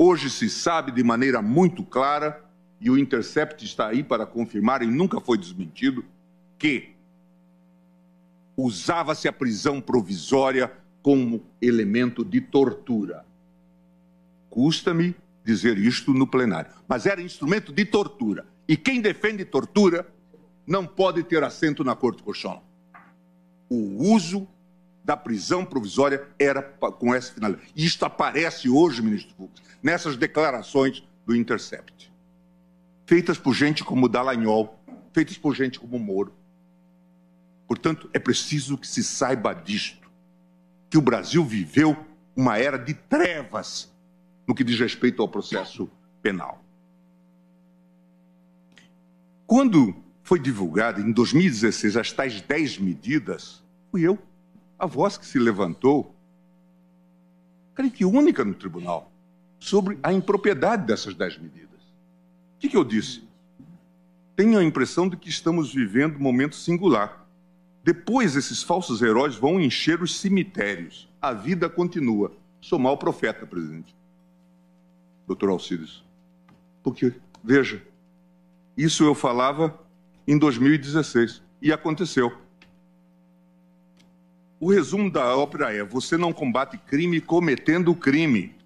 Hoje se sabe de maneira muito clara, e o Intercept está aí para confirmar e nunca foi desmentido, que usava-se a prisão provisória como elemento de tortura. Custa-me dizer isto no plenário, mas era instrumento de tortura. E quem defende tortura não pode ter assento na Corte Constitucional. O uso da prisão provisória era com essa finalidade. E isto aparece hoje, ministro Fux, nessas declarações do Intercept, feitas por gente como Dallagnol, feitas por gente como Moro. Portanto, é preciso que se saiba disto, que o Brasil viveu uma era de trevas no que diz respeito ao processo penal. Quando foi divulgada em 2016 as tais 10 medidas, fui eu a voz que se levantou, creio que única no tribunal, sobre a impropriedade dessas dez medidas. O que, que eu disse? Tenho a impressão de que estamos vivendo um momento singular. Depois, esses falsos heróis vão encher os cemitérios. A vida continua. Sou mau profeta, presidente. Doutor Alcides. Porque, veja, isso eu falava em 2016 e aconteceu. O resumo da ópera é: você não combate crime cometendo crime.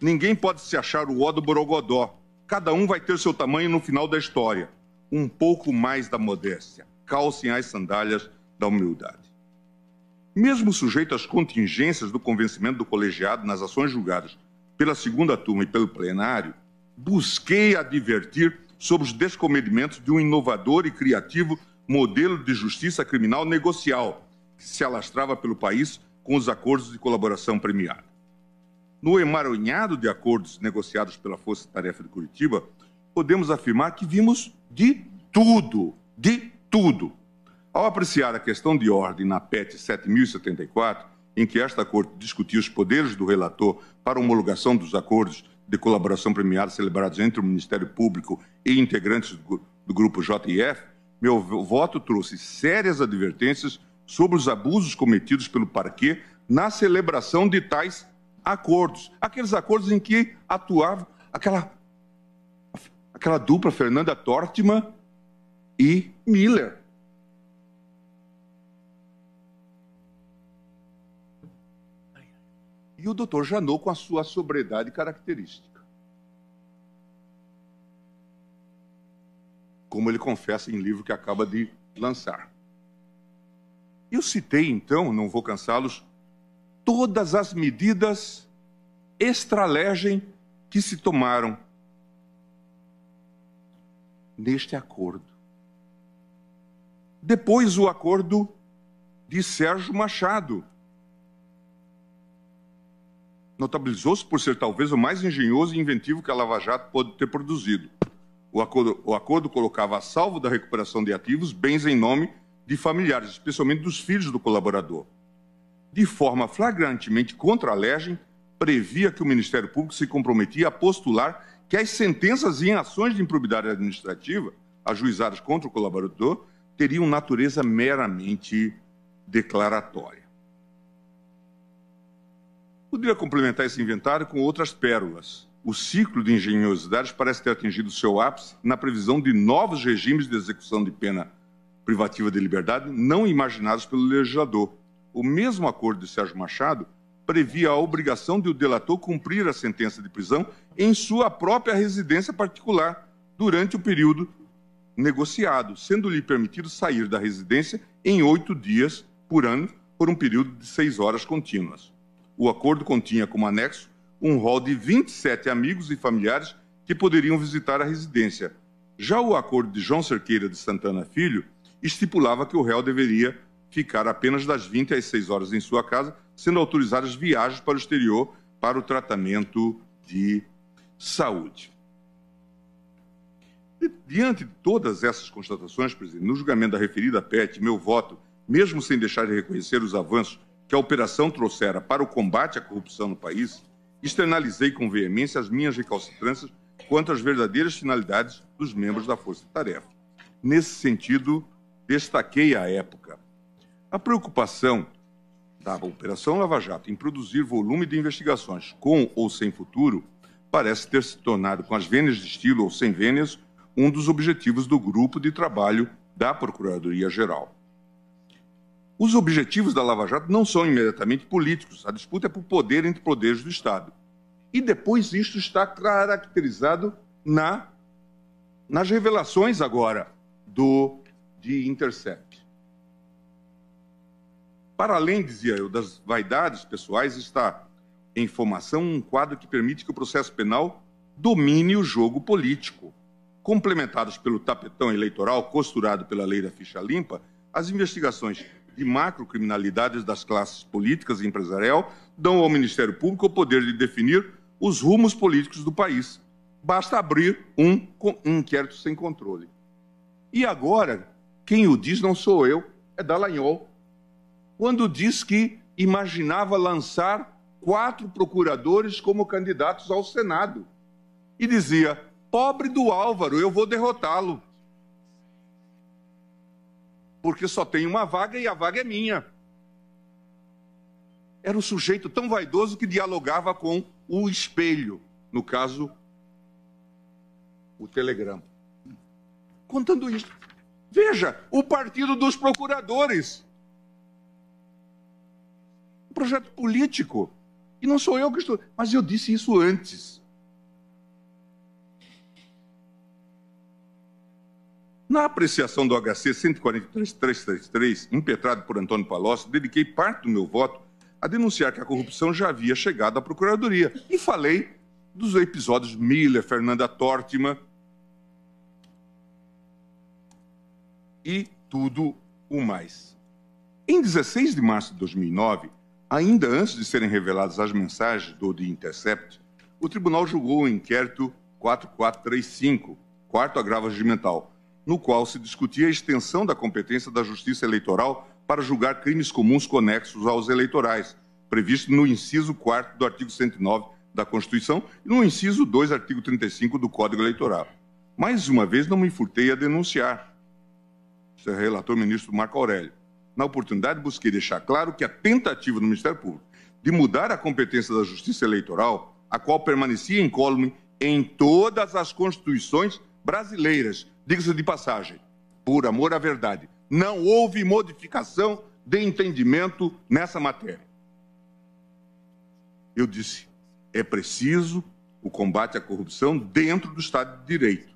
Ninguém pode se achar o ó do Borogodó. Cada um vai ter seu tamanho no final da história. Um pouco mais da modéstia. Calcem as sandálias da humildade. Mesmo sujeito às contingências do convencimento do colegiado nas ações julgadas pela segunda turma e pelo plenário, busquei advertir sobre os descomedimentos de um inovador e criativo modelo de justiça criminal negocial que se alastrava pelo país com os acordos de colaboração premiada. No emaranhado de acordos negociados pela Força Tarefa de Curitiba, podemos afirmar que vimos de tudo, de tudo. Ao apreciar a questão de ordem na PET 7074, em que esta Corte discutiu os poderes do relator para homologação dos acordos de colaboração premiada celebrados entre o Ministério Público e integrantes do, do grupo JF, meu voto trouxe sérias advertências sobre os abusos cometidos pelo parquet na celebração de tais acordos. Aqueles acordos em que atuava aquela, aquela dupla Fernanda Tortima e Miller. E o doutor Janot com a sua sobriedade característica. Como ele confessa em livro que acaba de lançar. Eu citei, então, não vou cansá-los, todas as medidas extralegem que se tomaram neste acordo. Depois o acordo de Sérgio Machado. Notabilizou-se por ser talvez o mais engenhoso e inventivo que a Lava Jato pode ter produzido. O acordo, o acordo colocava a salvo da recuperação de ativos, bens em nome de familiares, especialmente dos filhos do colaborador. De forma flagrantemente contra a legem, previa que o Ministério Público se comprometia a postular que as sentenças em ações de improbidade administrativa ajuizadas contra o colaborador teriam natureza meramente declaratória. Poderia complementar esse inventário com outras pérolas. O ciclo de engenhosidades parece ter atingido seu ápice na previsão de novos regimes de execução de pena privativa de liberdade não imaginados pelo legislador. O mesmo acordo de Sérgio Machado previa a obrigação de o delator cumprir a sentença de prisão em sua própria residência particular durante o período negociado, sendo-lhe permitido sair da residência em oito dias por ano por um período de seis horas contínuas. O acordo continha como anexo um rol de 27 amigos e familiares que poderiam visitar a residência. Já o acordo de João Cerqueira de Santana Filho estipulava que o réu deveria ficar apenas das 20 às 6 horas em sua casa, sendo autorizadas viagens para o exterior para o tratamento de saúde. Diante de todas essas constatações, presidente, no julgamento da referida PET, meu voto, mesmo sem deixar de reconhecer os avanços que a operação trouxera para o combate à corrupção no país, externalizei com veemência as minhas recalcitrâncias quanto às verdadeiras finalidades dos membros da Força Tarefa. Nesse sentido, destaquei à época a preocupação da Operação Lava Jato em produzir volume de investigações com ou sem futuro parece ter se tornado, com as vênias de estilo ou sem vênias, um dos objetivos do grupo de trabalho da Procuradoria-Geral. Os objetivos da Lava Jato não são imediatamente políticos, a disputa é por poder entre poderes do Estado. E depois isto está caracterizado na, nas revelações agora do de Intercept. Para além, dizia eu, das vaidades pessoais, está em formação um quadro que permite que o processo penal domine o jogo político. Complementados pelo tapetão eleitoral costurado pela lei da ficha limpa, as investigações de macrocriminalidades das classes políticas e empresarial dão ao Ministério Público o poder de definir os rumos políticos do país. Basta abrir um, um inquérito sem controle. E agora, quem o diz não sou eu, é Dallagnol. Quando diz que imaginava lançar quatro procuradores como candidatos ao Senado. E dizia: pobre do Álvaro, eu vou derrotá-lo. Porque só tem uma vaga e a vaga é minha. Era um sujeito tão vaidoso que dialogava com o espelho, no caso, o telegrama. Contando isso. Veja, o Partido dos Procuradores. Um projeto político. E não sou eu que estou. Mas eu disse isso antes. Na apreciação do HC 143.333, impetrado por Antônio Palocci, dediquei parte do meu voto a denunciar que a corrupção já havia chegado à Procuradoria. E falei dos episódios Miller, Fernanda Tortima, e tudo o mais. Em 16 de março de 2009, ainda antes de serem reveladas as mensagens do The Intercept, o tribunal julgou o inquérito 4435, quarto agravo regimental, no qual se discutia a extensão da competência da Justiça Eleitoral para julgar crimes comuns conexos aos eleitorais, previsto no inciso 4 do artigo 109 da Constituição e no inciso 2, artigo 35 do Código Eleitoral. Mais uma vez, não me furtei a denunciar ministro, relator ministro Marco Aurélio. Na oportunidade, busquei deixar claro que a tentativa do Ministério Público de mudar a competência da Justiça Eleitoral, a qual permanecia incólume em todas as constituições brasileiras, diga-se de passagem, por amor à verdade, não houve modificação de entendimento nessa matéria. Eu disse, é preciso o combate à corrupção dentro do Estado de Direito.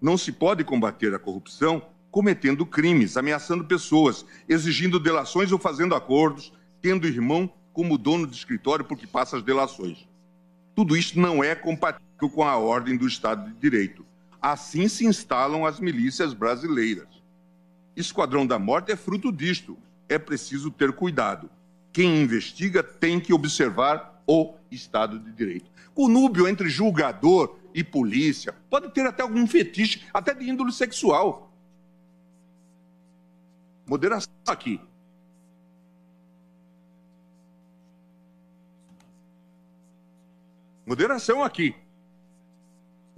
Não se pode combater a corrupção cometendo crimes, ameaçando pessoas, exigindo delações ou fazendo acordos, tendo irmão como dono de escritório porque passa as delações. Tudo isso não é compatível com a ordem do Estado de Direito. Assim se instalam as milícias brasileiras. Esquadrão da Morte é fruto disto. É preciso ter cuidado. Quem investiga tem que observar o Estado de Direito. Conúbio entre julgador e polícia pode ter até algum fetiche, até de índole sexual. Moderação aqui. Moderação aqui.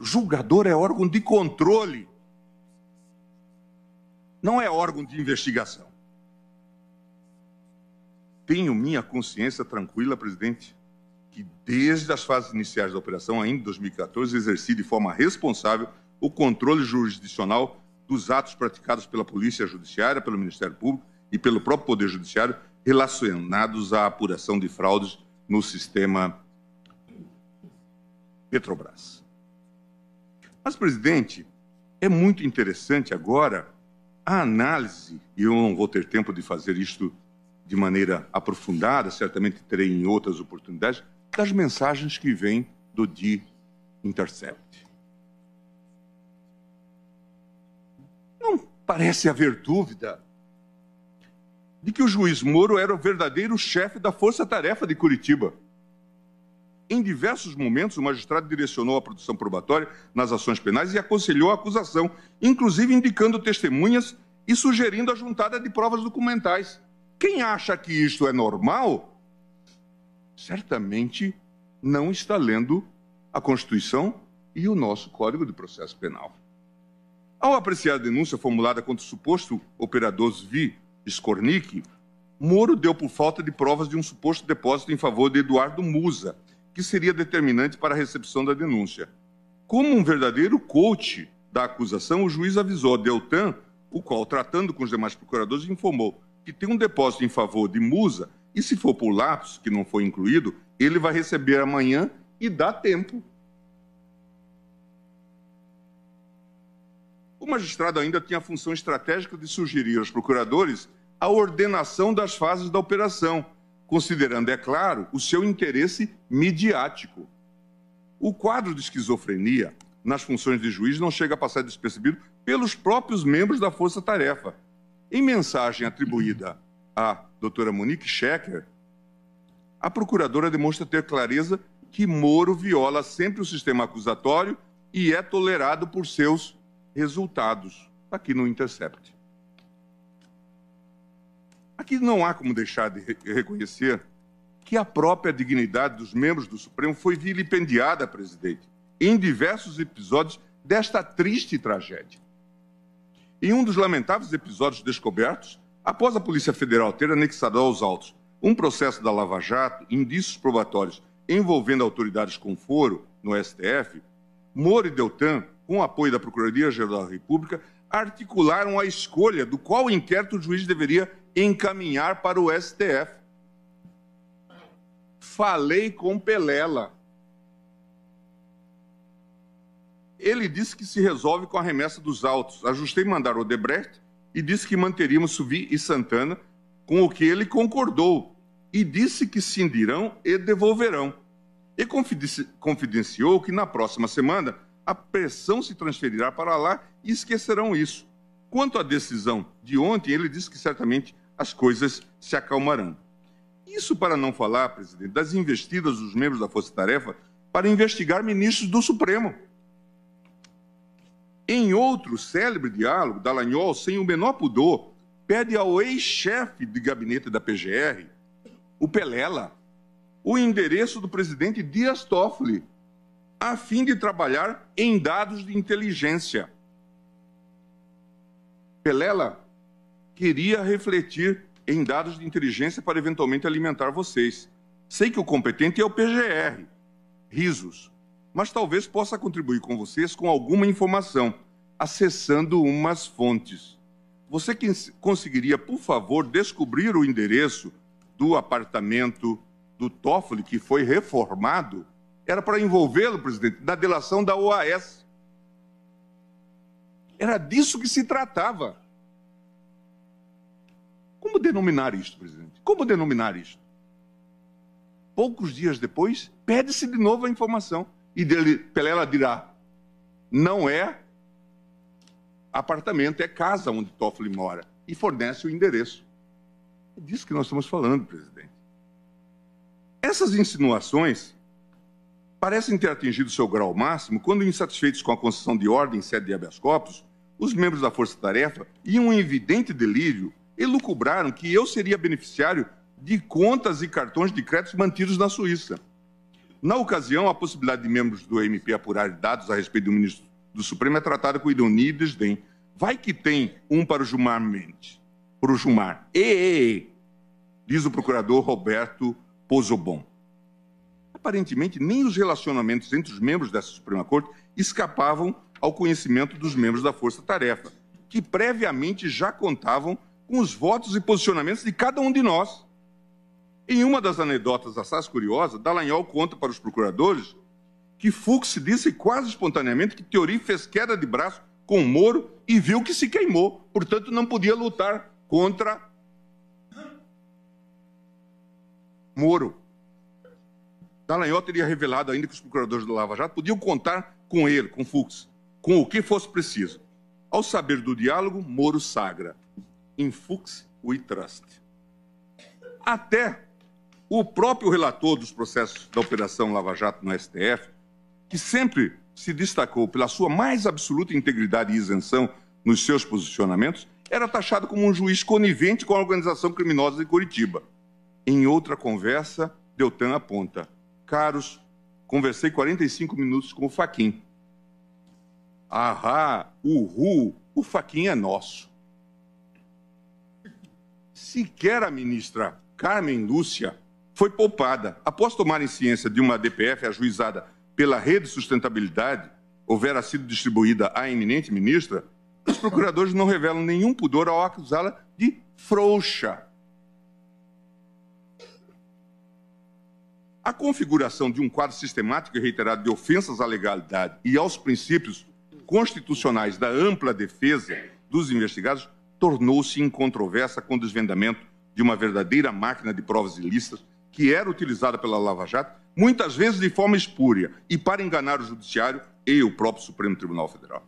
Julgador é órgão de controle. Não é órgão de investigação. Tenho minha consciência tranquila, presidente, que desde as fases iniciais da operação, ainda em 2014, exerci de forma responsável o controle jurisdicional dos atos praticados pela Polícia Judiciária, pelo Ministério Público e pelo próprio Poder Judiciário relacionados à apuração de fraudes no sistema Petrobras. Mas, presidente, é muito interessante agora a análise, e eu não vou ter tempo de fazer isto de maneira aprofundada, certamente terei em outras oportunidades, das mensagens que vêm do DI Intercept. parece haver dúvida de que o juiz Moro era o verdadeiro chefe da força-tarefa de Curitiba. Em diversos momentos, o magistrado direcionou a produção probatória nas ações penais e aconselhou a acusação, inclusive indicando testemunhas e sugerindo a juntada de provas documentais. Quem acha que isto é normal, certamente não está lendo a Constituição e o nosso Código de Processo Penal. Ao apreciar a denúncia formulada contra o suposto operador Svi Skornik, Moro deu por falta de provas de um suposto depósito em favor de Eduardo Musa, que seria determinante para a recepção da denúncia. Como um verdadeiro coach da acusação, o juiz avisou a Deltan, o qual, tratando com os demais procuradores, informou que tem um depósito em favor de Musa e, se for por lapso, que não foi incluído, ele vai receber amanhã e dá tempo O magistrado ainda tinha a função estratégica de sugerir aos procuradores a ordenação das fases da operação, considerando, é claro, o seu interesse midiático. O quadro de esquizofrenia nas funções de juiz não chega a passar despercebido pelos próprios membros da Força Tarefa. Em mensagem atribuída à doutora Monique Schecker, a procuradora demonstra ter clareza que Moro viola sempre o sistema acusatório e é tolerado por seus resultados aqui no Intercept. Aqui não há como deixar de reconhecer que a própria dignidade dos membros do Supremo foi vilipendiada, presidente, em diversos episódios desta triste tragédia. Em um dos lamentáveis episódios descobertos, após a Polícia Federal ter anexado aos autos um processo da Lava Jato, indícios probatórios envolvendo autoridades com foro no STF, Moro e Deltan com apoio da Procuradoria-Geral da República, articularam a escolha do qual inquérito o juiz deveria encaminhar para o STF. Falei com Pelela. Ele disse que se resolve com a remessa dos autos. Ajustei mandar o Debrecht e disse que manteríamos Suvi e Santana, com o que ele concordou, e disse que cindirão e devolverão. E confidenciou que na próxima semana a pressão se transferirá para lá e esquecerão isso. Quanto à decisão de ontem, ele disse que certamente as coisas se acalmarão. Isso para não falar, presidente, das investidas dos membros da Força Tarefa para investigar ministros do Supremo. Em outro célebre diálogo, Dallagnol, sem o menor pudor, pede ao ex-chefe de gabinete da PGR, o Pelela, o endereço do presidente Dias Toffoli a fim de trabalhar em dados de inteligência. Pelela queria refletir em dados de inteligência para eventualmente alimentar vocês. Sei que o competente é o PGR. Risos. Mas talvez possa contribuir com vocês com alguma informação, acessando umas fontes. Você conseguiria, por favor, descobrir o endereço do apartamento do Toffoli que foi reformado? era para envolvê-lo, presidente, da delação da OAS. Era disso que se tratava. Como denominar isto, presidente? Como denominar isto? Poucos dias depois, pede-se de novo a informação. E dele, Pelela dirá: não é apartamento, é casa onde Toffoli mora. E fornece o endereço. É disso que nós estamos falando, presidente. Essas insinuações parecem ter atingido seu grau máximo quando, insatisfeitos com a concessão de ordem em sede de habeas corpus, os membros da Força Tarefa, em um evidente delírio, elucubraram que eu seria beneficiário de contas e cartões de créditos mantidos na Suíça. Na ocasião, a possibilidade de membros do MP apurar dados a respeito do ministro do Supremo é tratada com ironia e desdém. Vai que tem um para o Jumar Mendes. Para o Jumar. E, diz o procurador Roberto Pozobon aparentemente nem os relacionamentos entre os membros dessa Suprema Corte escapavam ao conhecimento dos membros da Força Tarefa, que previamente já contavam com os votos e posicionamentos de cada um de nós. Em uma das anedotas assaz curiosa, Dallagnol conta para os procuradores que Fux disse quase espontaneamente que Teori fez queda de braço com Moro e viu que se queimou, portanto não podia lutar contra Moro. Dallagnol teria revelado ainda que os procuradores do Lava Jato podiam contar com ele, com Fux, com o que fosse preciso. Ao saber do diálogo, Moro sagra. em Fux we trust. Até o próprio relator dos processos da Operação Lava Jato no STF, que sempre se destacou pela sua mais absoluta integridade e isenção nos seus posicionamentos, era taxado como um juiz conivente com a organização criminosa de Curitiba. Em outra conversa, Deltan aponta: Caros, conversei 45 minutos com o Faquin. Ahá, uhul, o Faquin é nosso. Sequer a ministra Carmen Lúcia foi poupada. Após tomar em ciência de uma DPF ajuizada pela Rede Sustentabilidade, houvera sido distribuída à eminente ministra, os procuradores não revelam nenhum pudor ao acusá-la de frouxa. A configuração de um quadro sistemático e reiterado de ofensas à legalidade e aos princípios constitucionais da ampla defesa dos investigados tornou-se incontroversa com o desvendamento de uma verdadeira máquina de provas ilícitas que era utilizada pela Lava Jato, muitas vezes de forma espúria e para enganar o Judiciário e o próprio Supremo Tribunal Federal.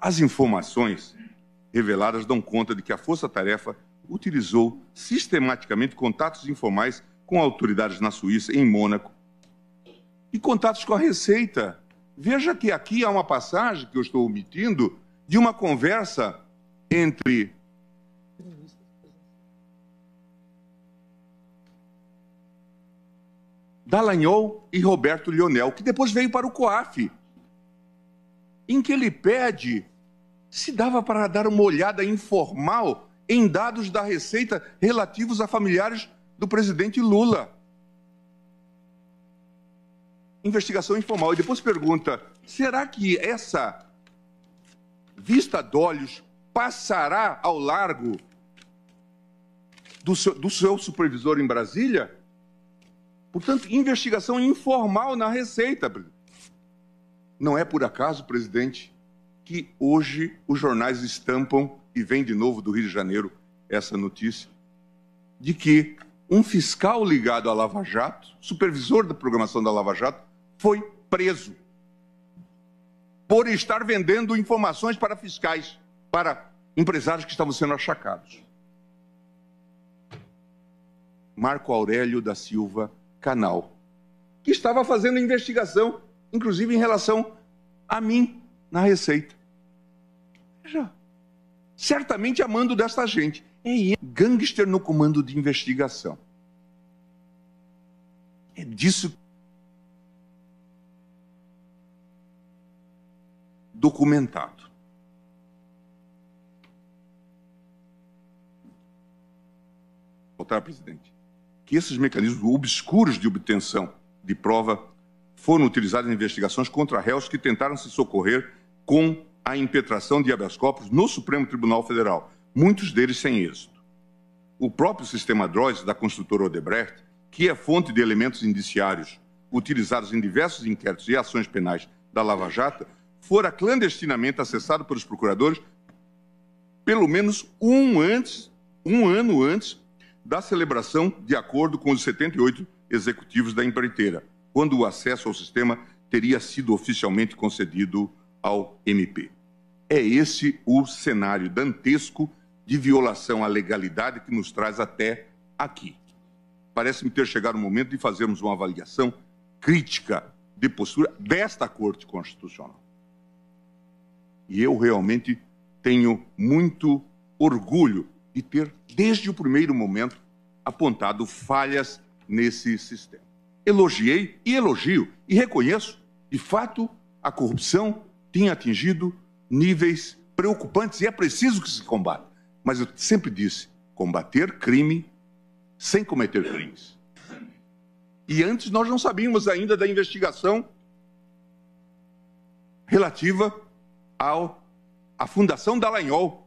As informações reveladas dão conta de que a Força Tarefa utilizou sistematicamente contatos informais com autoridades na Suíça, em Mônaco, e contatos com a Receita. Veja que aqui há uma passagem que eu estou omitindo de uma conversa entre Dallagnol e Roberto Lionel, que depois veio para o COAF, em que ele pede se dava para dar uma olhada informal em dados da Receita relativos a familiares do presidente Lula. Investigação informal. E depois pergunta: será que essa vista d'olhos passará ao largo do seu, do seu supervisor em Brasília? Portanto, investigação informal na Receita. Não é por acaso, presidente, que hoje os jornais estampam, e vem de novo do Rio de Janeiro essa notícia, de que um fiscal ligado à Lava Jato, supervisor da programação da Lava Jato, foi preso por estar vendendo informações para fiscais, para empresários que estavam sendo achacados. Marco Aurélio da Silva Canal, que estava fazendo investigação, inclusive em relação a mim na Receita. Veja, certamente mando desta gente. É gangster no comando de investigação. É disso documentado. Voltar, presidente. Que esses mecanismos obscuros de obtenção de prova foram utilizados em investigações contra réus que tentaram se socorrer com a impetração de habeas corpus no Supremo Tribunal Federal, muitos deles sem êxito. O próprio sistema DROIS da construtora Odebrecht que é fonte de elementos indiciários utilizados em diversos inquéritos e ações penais da Lava Jato, fora clandestinamente acessado pelos procuradores pelo menos um, antes, um ano antes da celebração de acordo com os 78 executivos da empreiteira, quando o acesso ao sistema teria sido oficialmente concedido ao MP. É esse o cenário dantesco de violação à legalidade que nos traz até aqui parece-me ter chegado o momento de fazermos uma avaliação crítica de postura desta Corte Constitucional. E eu realmente tenho muito orgulho de ter, desde o primeiro momento, apontado falhas nesse sistema. Elogiei e elogio e reconheço, de fato, a corrupção tinha atingido níveis preocupantes e é preciso que se combata. Mas eu sempre disse: combater crime sem cometer crimes. E antes nós não sabíamos ainda da investigação relativa ao, à fundação Dallagnol,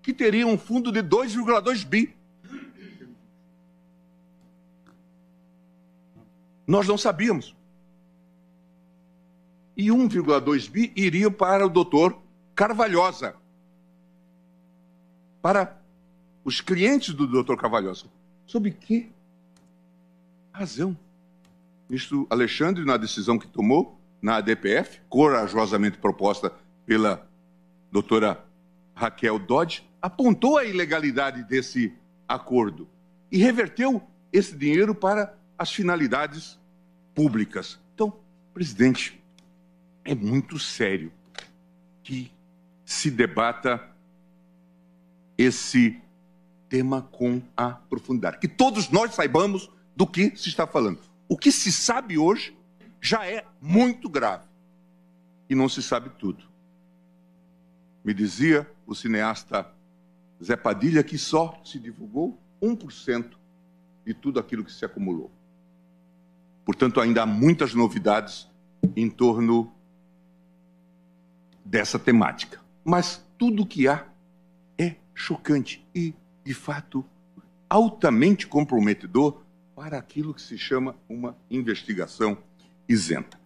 que teria um fundo de 2,2 bi. Nós não sabíamos. E 1,2 bi iria para o doutor Carvalhosa, para os clientes do doutor Carvalhosa sobre que razão? Ministro Alexandre, na decisão que tomou na ADPF, corajosamente proposta pela doutora Raquel Dodge, apontou a ilegalidade desse acordo e reverteu esse dinheiro para as finalidades públicas. Então, presidente, é muito sério que se debata esse tema com a profundidade. Que todos nós saibamos do que se está falando. O que se sabe hoje já é muito grave. E não se sabe tudo. Me dizia o cineasta Zé Padilha que só se divulgou 1% de tudo aquilo que se acumulou. Portanto, ainda há muitas novidades em torno dessa temática. Mas tudo o que há é chocante e de fato, altamente comprometedor para aquilo que se chama uma investigação isenta.